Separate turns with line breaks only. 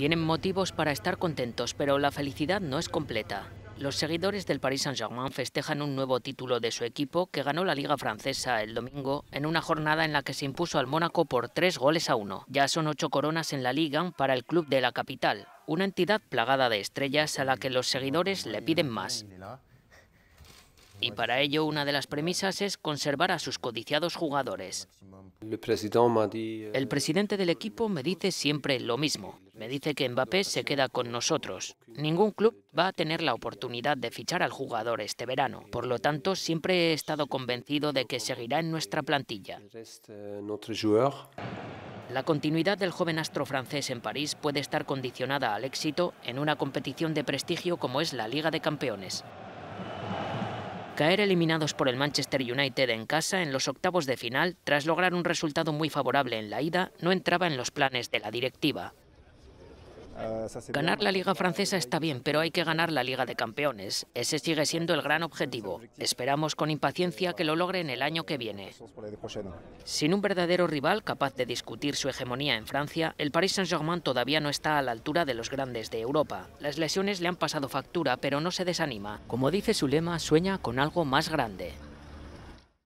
Tienen motivos para estar contentos, pero la felicidad no es completa. Los seguidores del Paris Saint-Germain festejan un nuevo título de su equipo que ganó la Liga Francesa el domingo en una jornada en la que se impuso al Mónaco por tres goles a uno. Ya son ocho coronas en la Liga para el club de la capital, una entidad plagada de estrellas a la que los seguidores le piden más. Y para ello una de las premisas es conservar a sus codiciados jugadores.
El
presidente del equipo me dice siempre lo mismo. Me dice que Mbappé se queda con nosotros. Ningún club va a tener la oportunidad de fichar al jugador este verano. Por lo tanto, siempre he estado convencido de que seguirá en nuestra plantilla. La continuidad del joven astro francés en París puede estar condicionada al éxito en una competición de prestigio como es la Liga de Campeones. Caer eliminados por el Manchester United en casa en los octavos de final, tras lograr un resultado muy favorable en la ida, no entraba en los planes de la directiva.
Ganar la Liga
Francesa está bien, pero hay que ganar la Liga de Campeones. Ese sigue siendo el gran objetivo. Esperamos con impaciencia que lo logre en el año que viene. Sin un verdadero rival capaz de discutir su hegemonía en Francia, el Paris Saint-Germain todavía no está a la altura de los grandes de Europa. Las lesiones le han pasado factura, pero no se desanima. Como dice su lema, sueña con algo más grande.